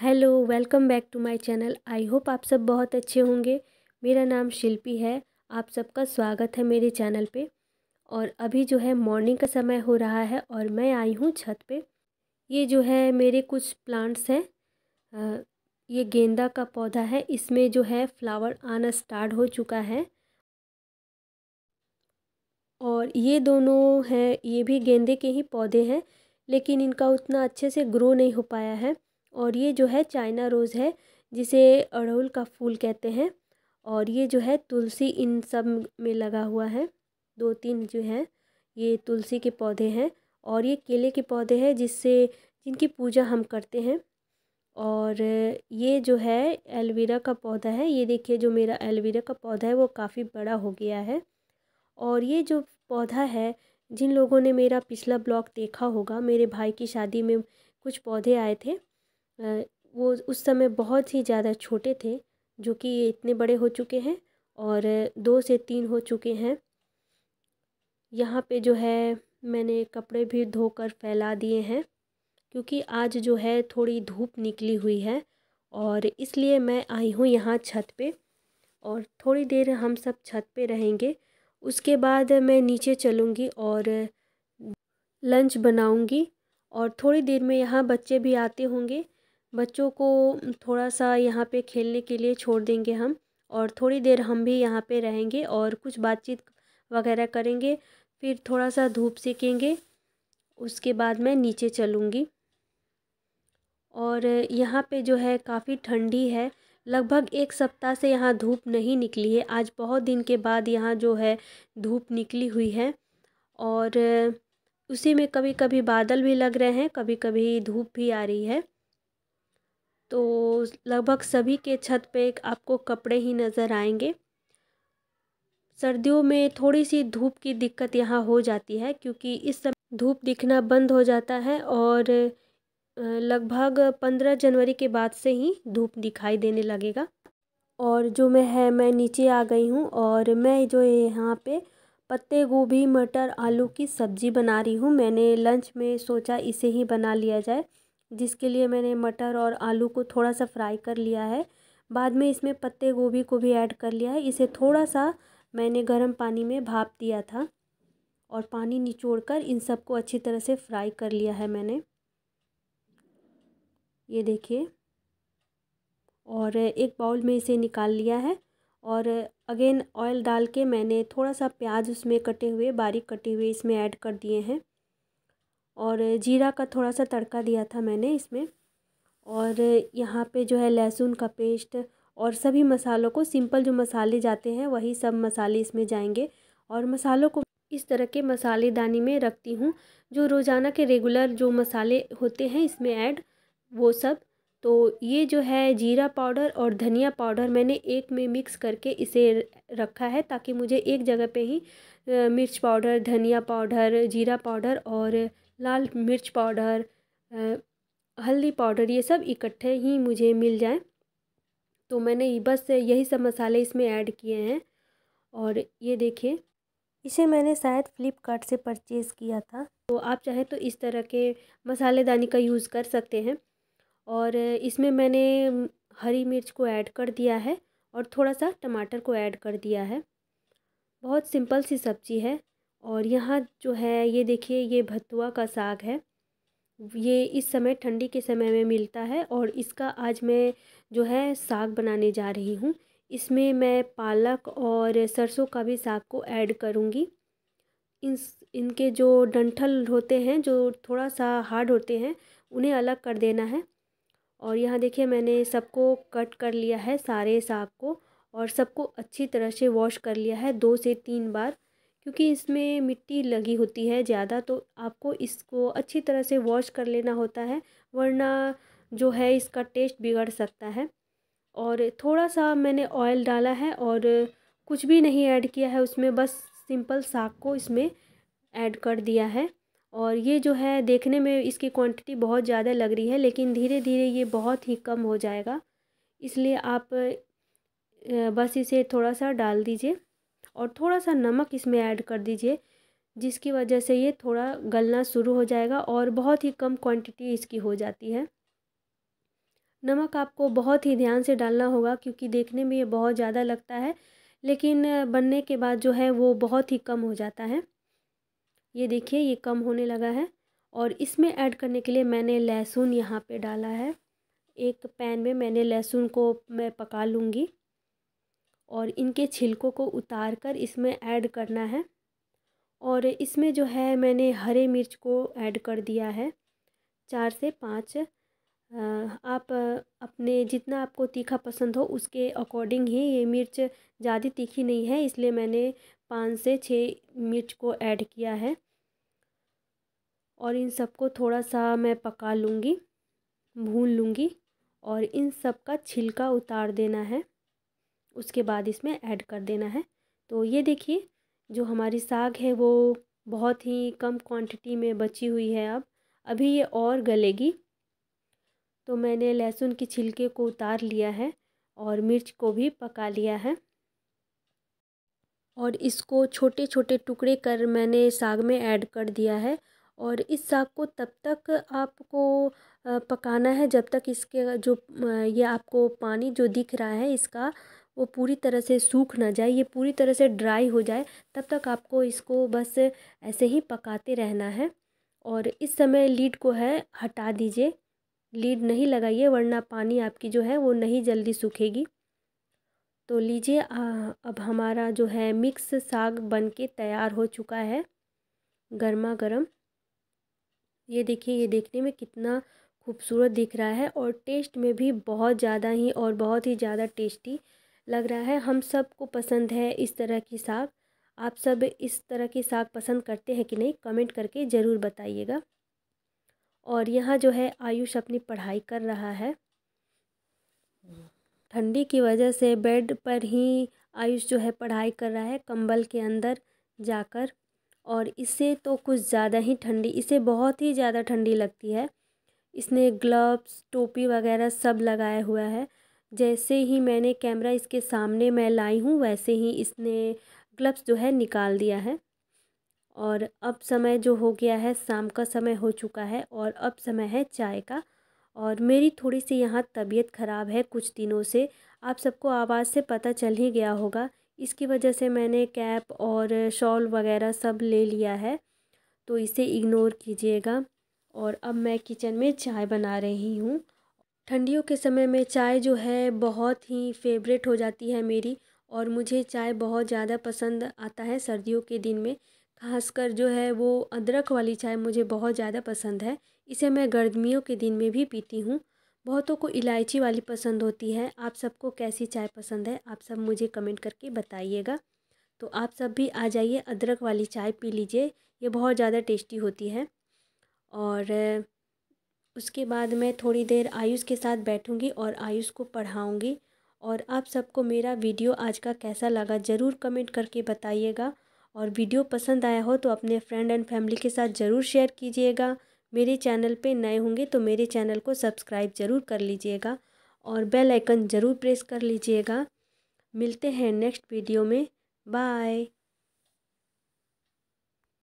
hello welcome back to my channel I hope आप सब बहुत अच्छे होंगे मेरा नाम शिल्पी है आप सबका स्वागत है मेरे चैनल पे और अभी जो है मॉर्निंग का समय हो रहा है और मैं आई हूँ छत पे ये जो है मेरे कुछ प्लांट्स हैं ये गेंदा का पौधा है इसमें जो है फ्लावर आना स्टार्ट हो चुका है और ये दोनों हैं ये भी गेंदे के ही पौधे हैं लेकिन इनका उतना अच्छे से ग्रो नहीं हो पाया है और ये जो है चाइना रोज़ है जिसे अड़हुल का फूल कहते हैं और ये जो है तुलसी इन सब में लगा हुआ है दो तीन जो है ये तुलसी के पौधे हैं और ये केले के पौधे हैं जिससे जिनकी पूजा हम करते हैं और ये जो है एलवेरा का पौधा है ये देखिए जो मेरा एलवेरा का पौधा है वो काफ़ी बड़ा हो गया है और ये जो पौधा है जिन लोगों ने मेरा पिछला ब्लॉग देखा होगा मेरे भाई की शादी में कुछ पौधे आए थे वो उस समय बहुत ही ज़्यादा छोटे थे जो कि ये इतने बड़े हो चुके हैं और दो से तीन हो चुके हैं यहाँ पे जो है मैंने कपड़े भी धोकर फैला दिए हैं क्योंकि आज जो है थोड़ी धूप निकली हुई है और इसलिए मैं आई हूँ यहाँ छत पे और थोड़ी देर हम सब छत पे रहेंगे उसके बाद मैं नीचे चलूँगी और लंच बनाऊँगी और थोड़ी देर में यहाँ बच्चे भी आते होंगे बच्चों को थोड़ा सा यहाँ पे खेलने के लिए छोड़ देंगे हम और थोड़ी देर हम भी यहाँ पे रहेंगे और कुछ बातचीत वगैरह करेंगे फिर थोड़ा सा धूप सेकेंगे उसके बाद मैं नीचे चलूँगी और यहाँ पे जो है काफ़ी ठंडी है लगभग एक सप्ताह से यहाँ धूप नहीं निकली है आज बहुत दिन के बाद यहाँ जो है धूप निकली हुई है और उसी में कभी कभी बादल भी लग रहे हैं कभी कभी धूप भी आ रही है तो लगभग सभी के छत पे आपको कपड़े ही नज़र आएंगे सर्दियों में थोड़ी सी धूप की दिक्कत यहाँ हो जाती है क्योंकि इस समय धूप दिखना बंद हो जाता है और लगभग पंद्रह जनवरी के बाद से ही धूप दिखाई देने लगेगा और जो मैं है मैं नीचे आ गई हूँ और मैं जो यहाँ पे पत्ते गोभी मटर आलू की सब्ज़ी बना रही हूँ मैंने लंच में सोचा इसे ही बना लिया जाए जिसके लिए मैंने मटर और आलू को थोड़ा सा फ्राई कर लिया है बाद में इसमें पत्ते गोभी को भी ऐड कर लिया है इसे थोड़ा सा मैंने गर्म पानी में भाप दिया था और पानी निचोड़ कर इन सबको अच्छी तरह से फ्राई कर लिया है मैंने ये देखिए और एक बाउल में इसे निकाल लिया है और अगेन ऑयल डाल के मैंने थोड़ा सा प्याज उसमें कटे हुए बारीक कटे हुए इसमें ऐड कर दिए हैं और जीरा का थोड़ा सा तड़का दिया था मैंने इसमें और यहाँ पे जो है लहसुन का पेस्ट और सभी मसालों को सिंपल जो मसाले जाते हैं वही सब मसाले इसमें जाएंगे और मसालों को इस तरह के मसालेदानी में रखती हूँ जो रोज़ाना के रेगुलर जो मसाले होते हैं इसमें ऐड वो सब तो ये जो है जीरा पाउडर और धनिया पाउडर मैंने एक में मिक्स करके इसे रखा है ताकि मुझे एक जगह पे ही मिर्च पाउडर धनिया पाउडर जीरा पाउडर और लाल मिर्च पाउडर हल्दी पाउडर ये सब इकट्ठे ही मुझे मिल जाए तो मैंने बस यही सब मसाले इसमें ऐड किए हैं और ये देखिए इसे मैंने शायद फ़्लिपकार्ट से परचेज़ किया था तो आप चाहें तो इस तरह के मसालेदानी का यूज़ कर सकते हैं और इसमें मैंने हरी मिर्च को ऐड कर दिया है और थोड़ा सा टमाटर को ऐड कर दिया है बहुत सिंपल सी सब्ज़ी है और यहाँ जो है ये देखिए ये भतुआ का साग है ये इस समय ठंडी के समय में मिलता है और इसका आज मैं जो है साग बनाने जा रही हूँ इसमें मैं पालक और सरसों का भी साग को ऐड करूँगी इन इनके जो डंठल होते हैं जो थोड़ा सा हार्ड होते हैं उन्हें अलग कर देना है और यहाँ देखिए मैंने सबको कट कर लिया है सारे साग को और सबको अच्छी तरह से वॉश कर लिया है दो से तीन बार क्योंकि इसमें मिट्टी लगी होती है ज़्यादा तो आपको इसको अच्छी तरह से वॉश कर लेना होता है वरना जो है इसका टेस्ट बिगड़ सकता है और थोड़ा सा मैंने ऑयल डाला है और कुछ भी नहीं ऐड किया है उसमें बस सिंपल साग को इसमें ऐड कर दिया है और ये जो है देखने में इसकी क्वांटिटी बहुत ज़्यादा लग रही है लेकिन धीरे धीरे ये बहुत ही कम हो जाएगा इसलिए आप बस इसे थोड़ा सा डाल दीजिए और थोड़ा सा नमक इसमें ऐड कर दीजिए जिसकी वजह से ये थोड़ा गलना शुरू हो जाएगा और बहुत ही कम क्वांटिटी इसकी हो जाती है नमक आपको बहुत ही ध्यान से डालना होगा क्योंकि देखने में ये बहुत ज़्यादा लगता है लेकिन बनने के बाद जो है वो बहुत ही कम हो जाता है ये देखिए ये कम होने लगा है और इसमें ऐड करने के लिए मैंने लहसुन यहाँ पे डाला है एक पैन में मैंने लहसुन को मैं पका लूँगी और इनके छिलकों को उतार कर इसमें ऐड करना है और इसमें जो है मैंने हरे मिर्च को ऐड कर दिया है चार से पाँच आप अपने जितना आपको तीखा पसंद हो उसके अकॉर्डिंग ही ये मिर्च ज़्यादा तीखी नहीं है इसलिए मैंने पाँच से छः मिर्च को ऐड किया है और इन सबको थोड़ा सा मैं पका लूँगी भून लूँगी और इन सब का छिलका उतार देना है उसके बाद इसमें ऐड कर देना है तो ये देखिए जो हमारी साग है वो बहुत ही कम क्वांटिटी में बची हुई है अब अभी ये और गलेगी तो मैंने लहसुन के छिलके को उतार लिया है और मिर्च को भी पका लिया है और इसको छोटे छोटे टुकड़े कर मैंने साग में ऐड कर दिया है और इस साग को तब तक आपको पकाना है जब तक इसके जो ये आपको पानी जो दिख रहा है इसका वो पूरी तरह से सूख ना जाए ये पूरी तरह से ड्राई हो जाए तब तक आपको इसको बस ऐसे ही पकाते रहना है और इस समय लीड को है हटा दीजिए लीड नहीं लगाइए वरना पानी आपकी जो है वो नहीं जल्दी सूखेगी तो लीजिए अब हमारा जो है मिक्स साग बन के तैयार हो चुका है गर्मा गर्म ये देखिए ये देखने में कितना खूबसूरत दिख रहा है और टेस्ट में भी बहुत ज़्यादा ही और बहुत ही ज़्यादा टेस्टी लग रहा है हम सबको पसंद है इस तरह की साग आप सब इस तरह की साग पसंद करते हैं कि नहीं कमेंट करके ज़रूर बताइएगा और यहाँ जो है आयुष अपनी पढ़ाई कर रहा है ठंडी की वजह से बेड पर ही आयुष जो है पढ़ाई कर रहा है कंबल के अंदर जाकर और इसे तो कुछ ज़्यादा ही ठंडी इसे बहुत ही ज़्यादा ठंडी लगती है इसने ग्लव्स टोपी वगैरह सब लगाया हुआ है जैसे ही मैंने कैमरा इसके सामने मैं लाई हूँ वैसे ही इसने ग्लब्स जो है निकाल दिया है और अब समय जो हो गया है शाम का समय हो चुका है और अब समय है चाय का और मेरी थोड़ी सी यहाँ तबीयत ख़राब है कुछ दिनों से आप सबको आवाज़ से पता चल ही गया होगा इसकी वजह से मैंने कैप और शॉल वगैरह सब ले लिया है तो इसे इग्नोर कीजिएगा और अब मैं किचन में चाय बना रही हूँ ठंडियों के समय में चाय जो है बहुत ही फेवरेट हो जाती है मेरी और मुझे चाय बहुत ज़्यादा पसंद आता है सर्दियों के दिन में खासकर जो है वो अदरक वाली चाय मुझे बहुत ज़्यादा पसंद है इसे मैं गर्मियों के दिन में भी पीती हूँ बहुतों को इलायची वाली पसंद होती है आप सबको कैसी चाय पसंद है आप सब मुझे कमेंट करके बताइएगा तो आप सब भी आ जाइए अदरक वाली चाय पी लीजिए ये बहुत ज़्यादा टेस्टी होती है और उसके बाद मैं थोड़ी देर आयुष के साथ बैठूँगी और आयुष को पढ़ाऊँगी और आप सबको मेरा वीडियो आज का कैसा लगा ज़रूर कमेंट करके बताइएगा और वीडियो पसंद आया हो तो अपने फ्रेंड एंड फैमिली के साथ ज़रूर शेयर कीजिएगा मेरे चैनल पे नए होंगे तो मेरे चैनल को सब्सक्राइब ज़रूर कर लीजिएगा और बेल आइकन ज़रूर प्रेस कर लीजिएगा मिलते हैं नेक्स्ट वीडियो में बाय